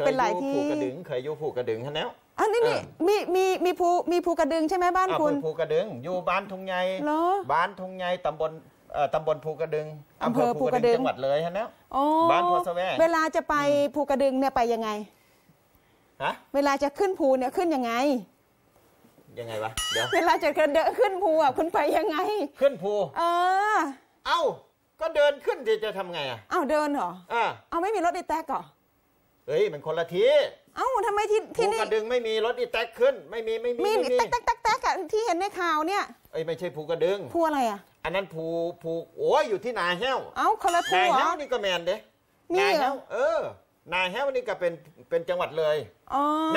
เคยป็นหลายที่ภูกระดึงเคยอยู่ภูกระดึงแล้วอันนี้มีมีมีมีภูมีภูกระดึงใช่ไหมบ้านคุณภูกระดึง อยู่บ้านทุ่งใหญ่บ้านทุ่งใหญ่ตำบลตำบลภูกระดึงอำเภอภูกระดึงจังหวัดเลย่านวบ้านพอสแวงเวลาจะไปภูกระดึงเนี่ยไปยังไง ฮะ เวลาจะขึ้นภูเนี่ยขึ้นยังไงยังไงวะเดี๋ยวเวลาจะเดิเดขึ้นภูอ่ะคุณไปยังไง ขึ้นภูเออ เอ้า ก็เดินขึ้นจะทำไงอ่ะเอ้าเดินเหรอออาเอาไม่มีรถไอแท็กเหรอเอ้ยมันคนละที เอ้าทำไมที่ที่นี่ภูกระดึงไม่มีรถอีแท็กขึ้นไม่มี ไม่มีมีแท็กแท็กแท็กแท็กที่เห็นในข่าวเนี่ยเอ้ยไม่ใช่ภูกระดึงภูอะไรอ่ะ อันนั้นภูภูโอ้ยอยู่ที่นาแห้ว เอ้า คนละภูนาแห้วนี่ก็แมนเด้นาแห้วเออ นาแห้วนี่ก็เป็นเป็นจังหวัดเลย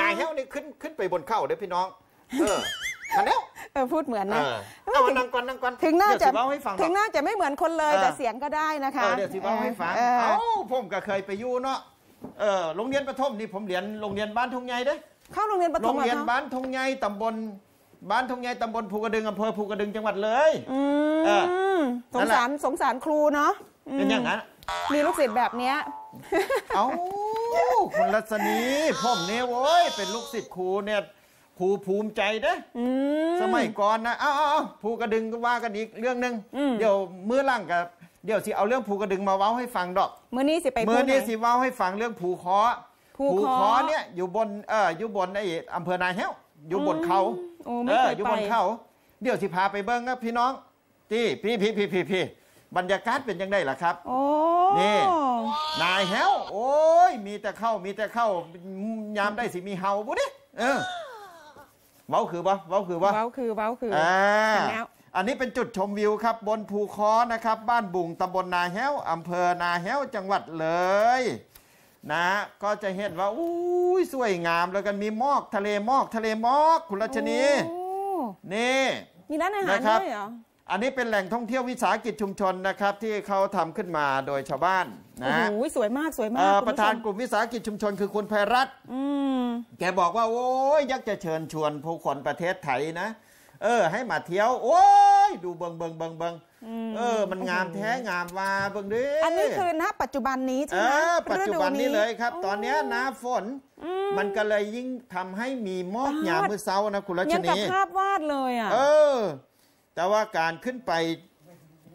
นาแห้วนี่ขึ้น ขึ้นไปบนเข่าเด้พี่น้องเออาแล้วเออพูดเหมือนนะเอานังกวนนังกวนถึงหน้าจะถึงหน้าจะไม่เหมือนคนเลยแต่เสียงก็ได้นะคะเดี๋ยวสิบ้าให้ฟังเอ้าผมก็เคยไปยู่เนาะเออโรงเรียนประถมนี่ผมเรียนโรงเรียนบ้านทงใหญ่เด้ เข้าโรงเรียนประถมโรงเรียนบ้านทงใหญ่ตำบลบ้านทงใหญ่ตำบลภูกระดึงอำเภอภูกระดึงจังหวัดเลยเออสงสารสงสารครูเนาะเป็นอย่างนั้นมีลูกศิษย์แบบเนี้ยเอ้าคุณรัศมีผมเนี่ยโว้ยเป็นลูกศิษย์ครูเนี่ย ครูภูมิใจเะ้สมัยก่อนนะอ้าวภูกระดึงก็ว่ากันอีกเรื่องหนึ่งเดี๋ยวเมื่อล่างกับเดี๋ยวสิเอาเรื่องผูกระดึงมาเว้าให้ฟังดอก เมื่อนี้สิไปมื่อนี้สิเว้าให้ฟังเรื่องผูคอผูคอเนี่ยอยู่บนเอ่ออยู่บนไออำเภอนาแห้วอยู่บนเขาเอออยู่บนเขาเดี๋ยวสิพาไปเบิ้งนะับพี่น้องที่พี่พี่พี่พี่พี่บรรยากาศเป็นยังไงล่ะครับนี่นายแฮวโอ้ยมีแต่เข้ามีแต่เข้ายามได้สิมีเฮาบุดิเออเว้าคือบ่เว้าคือบ่เว้าคือเว้าคืออ่าอันนี้เป็นจุดชมวิวครับ บนภูคอนะครับ บ้านบุงตำบลนาแฮ้วอำเภอนาแฮ้วจังหวัดเลย นะ ก็จะเห็นว่าอุ้ยสวยงามแล้วกันมีมอกทะเลมอก ทะเลมอก คุณรัชนีนี่มีร้านอาหารด้วยเหรอ อันนี้เป็นแหล่งท่องเที่ยววิสาหกิจชุมชนนะครับ ที่เขาทำขึ้นมาโดยชาวบ้านนะโอ้ยโหสวยมากสวยมากประธานกลุ่มวิสาหกิจชุมชนคือคุณไพรัตน์แกบอกว่า โอ้ยอยากจะเชิญชวนผู้คนประเทศไทยนะเออให้มาเที่ยว โอ้ย ดูเบิงเบิงเบิงเบิงเออ มันงามแท้งามว่าเบิงดิอันนี้คือณปัจจุบันนี้ใช่ไหมปัจจุบันนี้เลยครับ ตอนนี้หน้าฝน มันก็เลยยิ่งทำให้มีมอกหยามมือเซานะคุณรัชนีภาพวาดเลยอ่ะ เออ แต่ว่าการขึ้นไป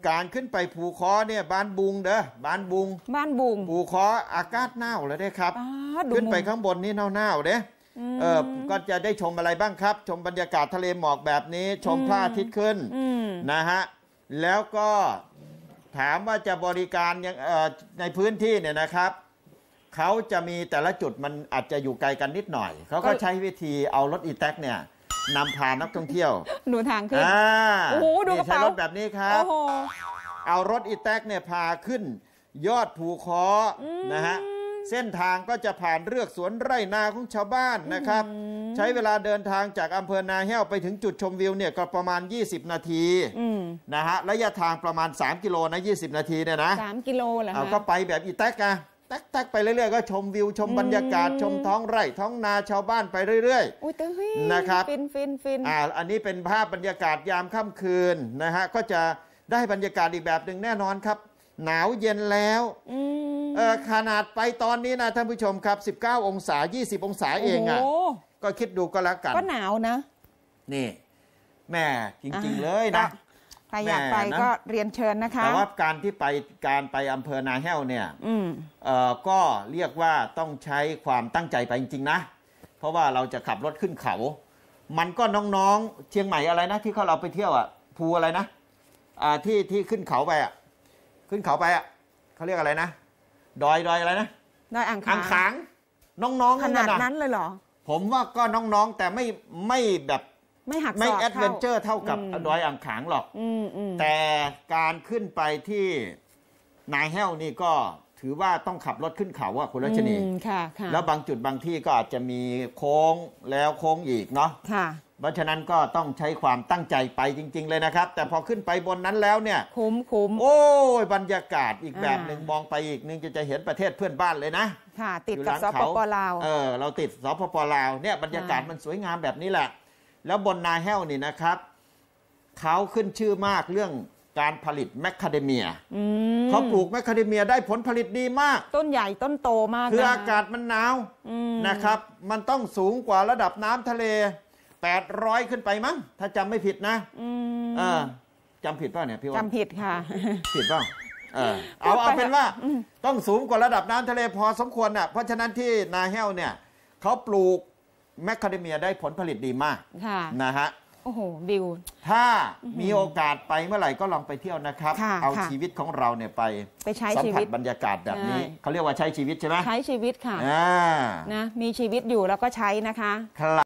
การขึ้นไปภูคอเนี่ยบ้านบุงเด้อบ้านบุง บ้านบุงภูคออากาศหนาวแล้วด้ครับขึ้นไปข้างบนนี่หนาวหนาวเด้เออก็จะได้ชมอะไรบ้างครับ ชมบรรยากาศทะเลหมอกแบบนี้ ชมพระอาทิตย์ขึ้น นะฮะ แล้วก็ถามว่าจะบริการยังเออในพื้นที่เนี่ยนะครับ เขาจะมีแต่ละจุดมันอาจจะอยู่ไกลกันนิดหน่อย เขาก็ใช้วิธีเอารถอีแท็ก เนี่ยนำพานักท่องเที่ยวหนูทางขึ้นอ่าโอ้โหดูกระเป๋ารถแบบนี้ครับเอารถอีแท็กเนี่ยพาขึ้น ยอดภูคอนะฮะเส้นทางก็จะผ่านเรือกสวนไร่นาของชาวบ้านนะครับ ใช้เวลาเดินทางจากอำเภอนาแห้วไปถึงจุดชมวิวเนี่ยก็ประมาณ 20 นาทีนะฮะ ระยะทางประมาณ 3 กิโลนะ 20 นาทีเนี่ยนะ3 กิโลเหรอก็ไปแบบอีแต๊กอะแทกๆไปเรื่อยๆ ก็ชมวิวชมบรรยากาศชมท้องไร่ ท้องนาชาวบ้านไปเรื่อยๆนะครับฟินฟินฟินอ่าอันนี้เป็นภาพบรรยากาศยามค่ำคืนนะฮะก็จะได้บรรยากาศอีกแบบหนึ่งแน่นอนครับ หนาวเย็นแล้วขนาดไปตอนนี้นะท่านผู้ชมครับ 19 องศา20 องศาเองอ่ะก็คิดดูก็แล้วกัน ก็หนาวนะ นี่ แม่จริง ๆ เลยนะใครอยากไปก็เรียนเชิญนะคะ แต่ว่าการที่ไปการไปอำเภอนาแห้วเนี่ยก็เรียกว่าต้องใช้ความตั้งใจไปจริง ๆ นะ เพราะว่าเราจะขับ รถขึ้นเขา มันก็น้อง ๆ เชียงใหม่อะไรนะ ที่เขาเราไปเที่ยวอ่ะภูอะไรนะที่ที่ขึ้นเขาไปอ่ะขึ้นเขาไปอ่ะเขาเรียกอะไรนะดอยดอยอะไรนะดอยอ่างขางอ่างขาง น้อง ๆ ขนาดนั้นเลยเหรอ ผมว่าก็น้อง ๆ แต่ไม่ไม่แบบไม่หักไม่แอดเวนเจอร์เท่ากับดอยอ่างขางหรอกแต่การขึ้นไปที่นายแห้วนี่ก็ถือว่าต้องขับรถขึ้นเขาว่า คุณรัชนีแล้วบางจุดบางที่ก็อาจจะมีโค้งแล้วโค้งอีกเนาะเพราะฉะนั้นก็ต้องใช้ความตั้งใจไปจริง ๆ เลยนะครับ แต่พอขึ้นไปบนนั้นแล้วเนี่ยคุ้มคุ้มโอ้ย บรรยากาศอีกแบบหนึ่งมองไปอีกนึงจะจะเห็นประเทศเพื่อนบ้านเลยนะค่ะติดกับสปปลาว เออ เราติดสปปลาวเนี่ย บรรยากาศมันสวยงามแบบนี้แหละ แล้วบนนาแห้วนี่นะครับ เขาขึ้นชื่อมากเรื่องการผลิตแมคคาเดเมียเขาปลูกแมคคาเดเมียได้ผลผลิตดีมาก ต้นใหญ่ต้นโตมากคืออากาศมันหนาวนะครับ มันต้องสูงกว่าระดับน้ำทะเล800 ขึ้นไปมั้งถ้าจำไม่ผิดนะเออจำผิดป่ะเนี่ยพี่ว่าจำผิดค่ะผิดป่ะเออเอาเอาเป็นว่า ต้องสูงกว่าระดับน้ำทะเลพอสมควรน่ะ เพราะฉะนั้นที่นาแฮลเนี่ยเขาปลูกแมคคาเดเมียได้ผลผลิตดีมากนะฮะโอ้โหวิวถ้ามีโอกาสไปเมื่อไหร่ก็ลองไปเที่ยวนะครับ เอาชีวิตของเราเนี่ยไปไปใช้สัมผัสบรรยากาศแบบนี้เขาเรียกว่าใช้ชีวิตใช่ไหมใช้ชีวิตค่ะนะมีชีวิตอยู่แล้วก็ใช้นะคะ